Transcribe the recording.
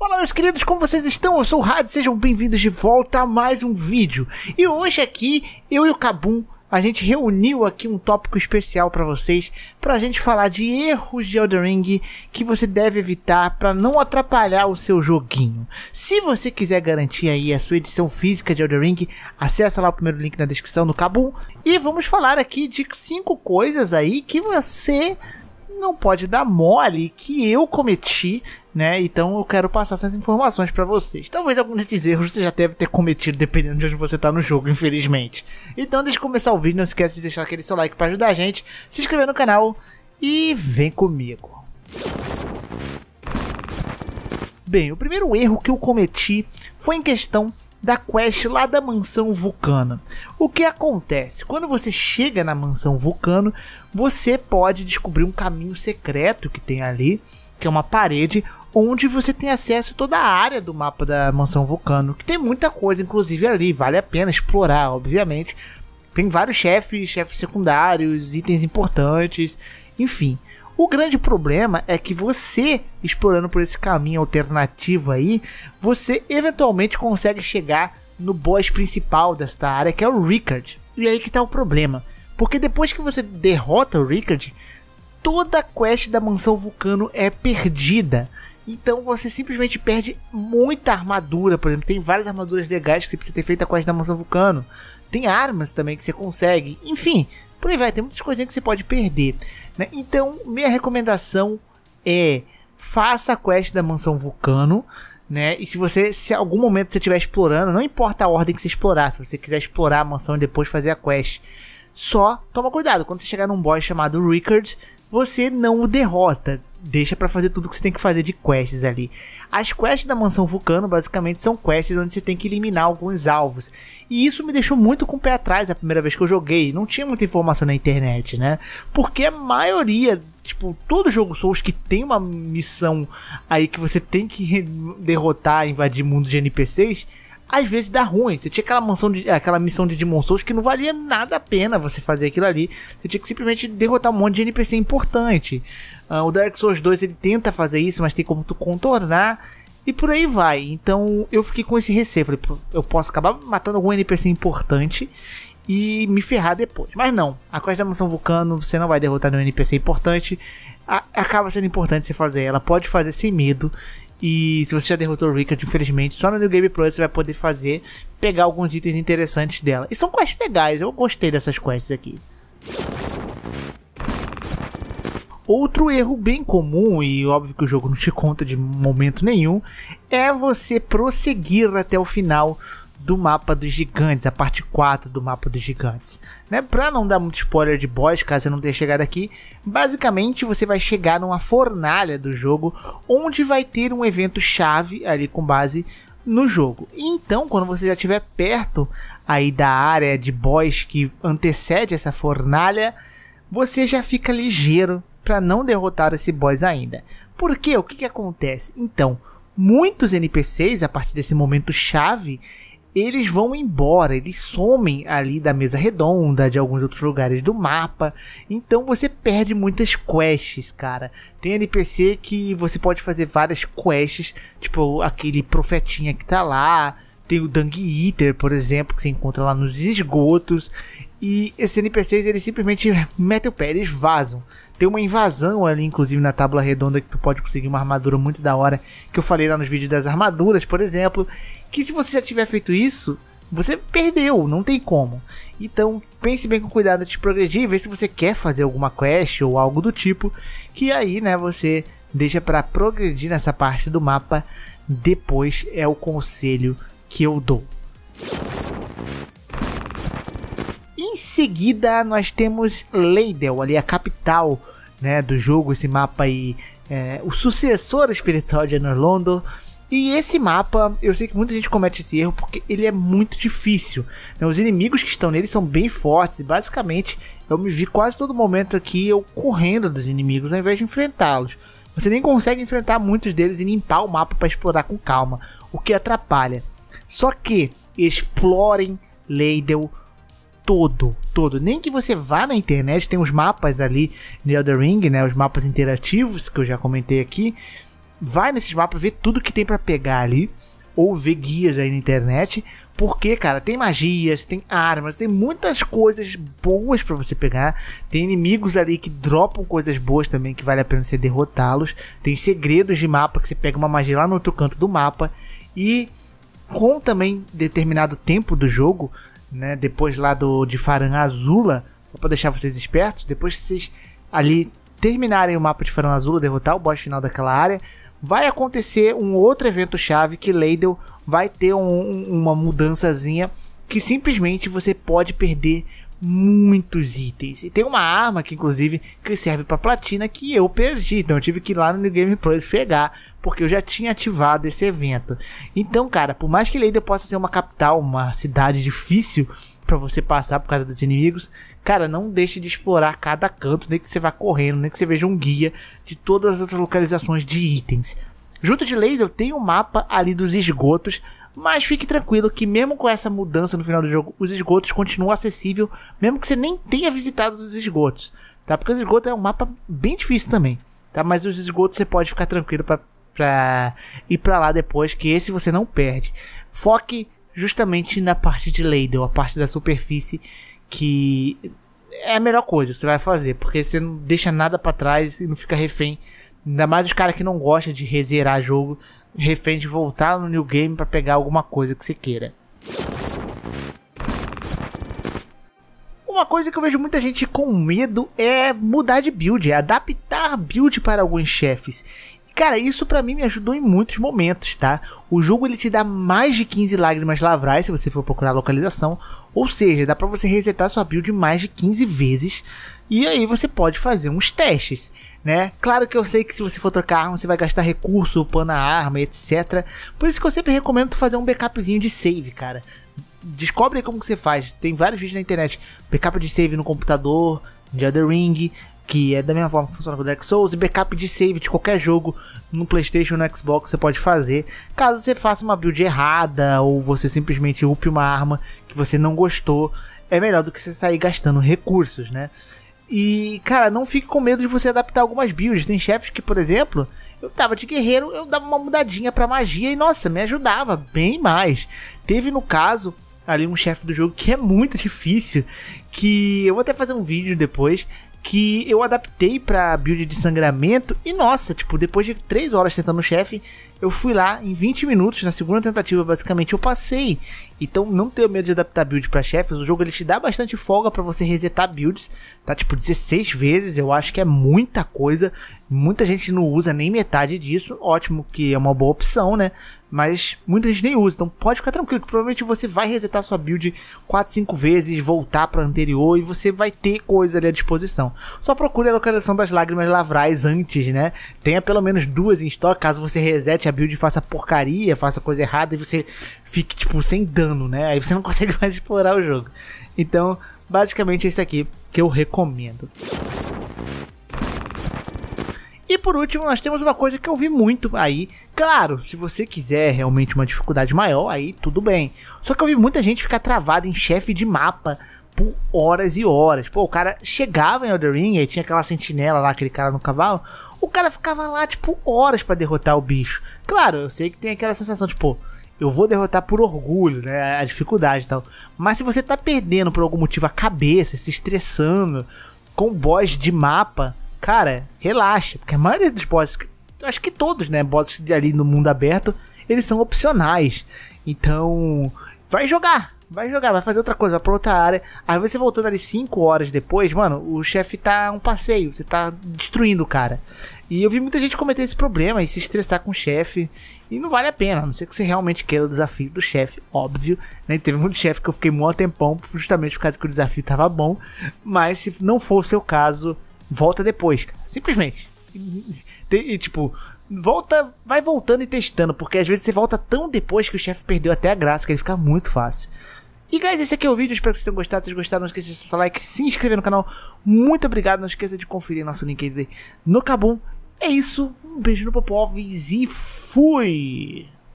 Fala meus queridos, como vocês estão? Eu sou o Rad, sejam bem-vindos de volta a mais um vídeo. E hoje aqui, eu e o Cabum, a gente reuniu aqui um tópico especial para vocês, para a gente falar de erros de Elden Ring que você deve evitar para não atrapalhar o seu joguinho. Se você quiser garantir aí a sua edição física de Elden Ring, acessa lá o primeiro link na descrição do Cabum e vamos falar aqui de cinco coisas aí que você não pode dar mole que eu cometi, né? Então eu quero passar essas informações para vocês. Talvez algum desses erros você já deve ter cometido, dependendo de onde você tá no jogo, infelizmente. Então, antes de começar o vídeo, não esquece de deixar aquele seu like para ajudar a gente, se inscrever no canal e vem comigo. Bem, o primeiro erro que eu cometi foi em questão da quest lá da mansão Vulcano. O que acontece? Quando você chega na mansão Vulcano, você pode descobrir um caminho secreto que tem ali, que é uma parede onde você tem acesso a toda a área do mapa da mansão Vulcano, que tem muita coisa inclusive ali, vale a pena explorar, obviamente. Tem vários chefes, chefes secundários, itens importantes, enfim. O grande problema é que você, explorando por esse caminho alternativo aí, você eventualmente consegue chegar no boss principal desta área, que é o Rickard. E aí que tá o problema. Porque depois que você derrota o Rickard, toda a quest da mansão vulcano é perdida. Então você simplesmente perde muita armadura. Por exemplo, tem várias armaduras legais que você precisa ter feito a quest da mansão vulcano. Tem armas também que você consegue. Enfim, por aí vai. Tem muitas coisinhas que você pode perder. Né? Então, minha recomendação é faça a quest da mansão vulcano. Né? E se você, se algum momento você estiver explorando, não importa a ordem que você explorar, se você quiser explorar a mansão e depois fazer a quest, só toma cuidado. Quando você chegar num boss chamado Rickard, você não o derrota deixa para fazer tudo que você tem que fazer de quests ali. As quests da mansão vulcano basicamente são quests onde você tem que eliminar alguns alvos. E isso me deixou muito com o pé atrás a primeira vez que eu joguei. Não tinha muita informação na internet, né? Porque a maioria tipo, todo jogo Souls que tem uma missão aí que você tem que derrotar, invadir mundo de NPCs, às vezes dá ruim. Você tinha aquela, mansão de, aquela missão de Demon Souls que não valia nada a pena você fazer aquilo ali. Você tinha que simplesmente derrotar um monte de NPC importante. Uh, o Dark Souls 2 ele tenta fazer isso, mas tem como tu contornar. E por aí vai. Então eu fiquei com esse receio. Falei, eu posso acabar matando algum NPC importante e me ferrar depois. Mas não, a quest da mansão Vulcano você não vai derrotar nenhum NPC importante. A acaba sendo importante você fazer ela. Pode fazer sem medo. E se você já derrotou o Rickard, infelizmente, só no New Game Plus você vai poder fazer, pegar alguns itens interessantes dela. E são quests legais, eu gostei dessas quests aqui. Outro erro bem comum, e óbvio que o jogo não te conta de momento nenhum, é você prosseguir até o final do mapa dos gigantes, a parte 4 do mapa dos gigantes. Né? Pra não dar muito spoiler de boss, caso eu não tenha chegado aqui, basicamente você vai chegar numa fornalha do jogo, onde vai ter um evento chave ali com base no jogo. Então, quando você já estiver perto aí da área de boss que antecede essa fornalha, você já fica ligeiro para não derrotar esse boss ainda. Por quê? o que, que acontece? Então, muitos NPCs a partir desse momento chave eles vão embora, eles somem ali da mesa redonda, de alguns outros lugares do mapa. Então você perde muitas quests, cara. Tem NPC que você pode fazer várias quests, tipo aquele profetinha que tá lá. Tem o Dung Eater, por exemplo, que você encontra lá nos esgotos. E esses NPCs, eles simplesmente metem o pé, eles vazam. Tem uma invasão ali, inclusive, na tábua redonda, que tu pode conseguir uma armadura muito da hora, que eu falei lá nos vídeos das armaduras, por exemplo. Que se você já tiver feito isso, você perdeu, não tem como. Então pense bem com cuidado de progredir, ver se você quer fazer alguma quest ou algo do tipo, que aí, né, você deixa para progredir nessa parte do mapa. Depois é o conselho que eu dou. Em seguida, nós temos Leidel, ali a capital né, do jogo, esse mapa aí, é, o sucessor espiritual de Anor Londo. E esse mapa, eu sei que muita gente comete esse erro porque ele é muito difícil. Né? Os inimigos que estão nele são bem fortes. Basicamente, eu me vi quase todo momento aqui eu correndo dos inimigos ao invés de enfrentá-los. Você nem consegue enfrentar muitos deles e limpar o mapa para explorar com calma, o que atrapalha. Só que explorem Leidel todo, todo. Nem que você vá na internet, tem os mapas ali de Elder Ring, né? Os mapas interativos que eu já comentei aqui. Vai nesses mapas, vê tudo que tem para pegar ali. Ou vê guias aí na internet. Porque, cara, tem magias, tem armas, tem muitas coisas boas para você pegar. Tem inimigos ali que dropam coisas boas também, que vale a pena você derrotá-los. Tem segredos de mapa, que você pega uma magia lá no outro canto do mapa. E com também determinado tempo do jogo, né? Depois lá do de Faran Azula, só deixar vocês espertos, depois que vocês ali terminarem o mapa de Faran Azula, derrotar o boss final daquela área, vai acontecer um outro evento chave que Leidel vai ter um, uma mudançazinha que simplesmente você pode perder muitos itens. E tem uma arma que, inclusive, que serve para platina que eu perdi. Então eu tive que ir lá no New Game Plus pegar, porque eu já tinha ativado esse evento. Então, cara, por mais que Leida possa ser uma capital, uma cidade difícil para você passar por causa dos inimigos, cara, não deixe de explorar cada canto, nem que você vá correndo, nem que você veja um guia de todas as outras localizações de itens. Junto de Leida, eu tenho um mapa ali dos esgotos mas fique tranquilo que mesmo com essa mudança no final do jogo, os esgotos continuam acessíveis, mesmo que você nem tenha visitado os esgotos, tá? Porque os esgotos é um mapa bem difícil também, tá? Mas os esgotos você pode ficar tranquilo para pra ir para lá depois, que esse você não perde. Foque justamente na parte de Ladle, a parte da superfície que é a melhor coisa que você vai fazer, porque você não deixa nada para trás e não fica refém. Ainda mais os caras que não gostam de rezerar jogo, refém de voltar no New Game para pegar alguma coisa que você queira. Uma coisa que eu vejo muita gente com medo é mudar de build, é adaptar build para alguns chefes. Cara, isso para mim me ajudou em muitos momentos, tá? O jogo ele te dá mais de 15 lágrimas lavrais se você for procurar localização, ou seja, dá para você resetar sua build mais de 15 vezes e aí você pode fazer uns testes né? Claro que eu sei que se você for trocar arma, você vai gastar recurso, upando a arma, etc. Por isso que eu sempre recomendo fazer um backupzinho de save, cara. Descobre como que você faz. Tem vários vídeos na internet. Backup de save no computador, de Other Ring, que é da mesma forma que funciona com o Dark Souls, e backup de save de qualquer jogo no PlayStation ou no Xbox você pode fazer, caso você faça uma build errada ou você simplesmente upe uma arma que você não gostou, é melhor do que você sair gastando recursos, né? E, cara, não fique com medo de você adaptar algumas builds. Tem chefes que, por exemplo, eu tava de guerreiro, eu dava uma mudadinha pra magia e, nossa, me ajudava bem mais. Teve, no caso, ali um chefe do jogo que é muito difícil, que eu vou até fazer um vídeo depois, que eu adaptei pra build de sangramento e, nossa, tipo, depois de 3 horas tentando o chefe, eu fui lá em 20 minutos, na segunda tentativa, basicamente, eu passei. Então não tenho medo de adaptar build para chefes. O jogo ele te dá bastante folga para você resetar builds, tá? Tipo 16 vezes, eu acho que é muita coisa. Muita gente não usa nem metade disso. Ótimo que é uma boa opção, né? Mas muita gente nem usa, então pode ficar tranquilo que provavelmente você vai resetar sua build 4, 5 vezes, voltar para anterior e você vai ter coisa ali à disposição. Só procure a localização das lágrimas lavrais antes, né? Tenha pelo menos duas em estoque, caso você resete a a build faça porcaria, faça coisa errada e você fique, tipo, sem dano, né? Aí você não consegue mais explorar o jogo. Então, basicamente é isso aqui que eu recomendo. E por último, nós temos uma coisa que eu vi muito aí. Claro, se você quiser realmente uma dificuldade maior, aí tudo bem. Só que eu vi muita gente ficar travada em chefe de mapa por horas e horas. Pô, o cara chegava em Elder Ring, e tinha aquela sentinela lá, aquele cara no cavalo. O cara ficava lá, tipo, horas para derrotar o bicho. Claro, eu sei que tem aquela sensação, tipo, eu vou derrotar por orgulho, né? A dificuldade e tal. Mas se você tá perdendo por algum motivo a cabeça, se estressando com boss de mapa, cara, relaxa. Porque a maioria dos bosses, acho que todos, né? Bosses ali no mundo aberto, eles são opcionais. Então, vai jogar. Vai jogar, vai fazer outra coisa, vai pra outra área. Aí você voltando ali 5 horas depois, mano, o chefe tá um passeio, você tá destruindo o cara. E eu vi muita gente cometer esse problema e se estressar com o chefe. E não vale a pena, a não ser que você realmente queira o desafio do chefe, óbvio. Né? Teve muito chefe que eu fiquei mó tempão, justamente por causa que o desafio tava bom. Mas se não for o seu caso, volta depois, cara. Simplesmente. E, tipo, volta, vai voltando e testando, porque às vezes você volta tão depois que o chefe perdeu até a graça, que ele fica muito fácil. E guys, esse aqui é o vídeo, espero que vocês tenham gostado. Se vocês gostaram, não esqueça de deixar seu like, se inscrever no canal. Muito obrigado, não esqueça de conferir nosso aí no Kabum. É isso, um beijo no Popovs e fui!